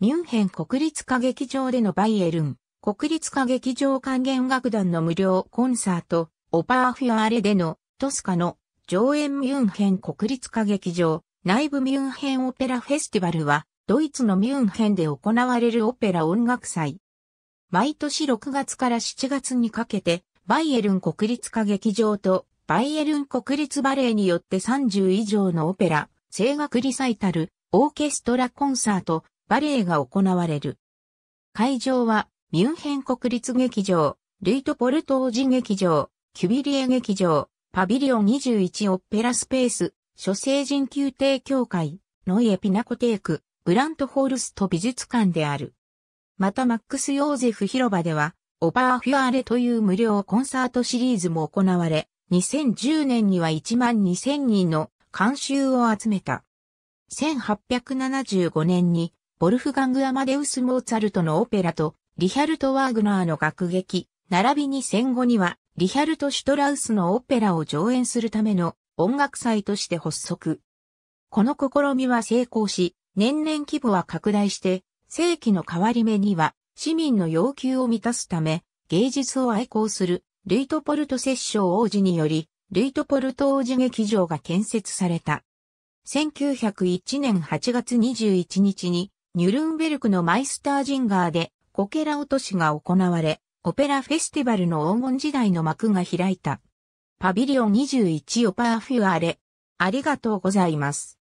ミュンヘン国立歌劇場でのバイエルン、国立歌劇場管弦楽団の無料コンサート、オパーフィアーレでのトスカの上演ミュンヘン国立歌劇場、内部ミュンヘンオペラフェスティバルは、ドイツのミュンヘンで行われるオペラ音楽祭。毎年6月から7月にかけて、バイエルン国立歌劇場とバイエルン国立バレエによって30以上のオペラ、声楽リサイタル、オーケストラコンサート、バレエが行われる。会場は、ミュンヘン国立劇場、ルイトポルトージ劇場、キュビリエ劇場、パビリオン21オペラスペース、諸星人宮廷協会、ノイエピナコテーク、ブラントホールスト美術館である。またマックス・ヨーゼフ広場では、オバーフュアーレという無料コンサートシリーズも行われ、2010年には1万2000人の観衆を集めた。1875年にボルフガング・アマデウス・モーツァルトのオペラと、リヒャルト・ワーグナーの楽劇、並びに戦後には、リヒャルト・シュトラウスのオペラを上演するための音楽祭として発足。この試みは成功し、年々規模は拡大して、世紀の変わり目には、市民の要求を満たすため、芸術を愛好する、ルイトポルト摂政王子により、ルイトポルト王子劇場が建設された。1901年8月21日に、ニュルンベルクのマイスタージンガーでコケラ落としが行われ、オペラフェスティバルの黄金時代の幕が開いた。パビリオン21オパーフュアーレ。ありがとうございます。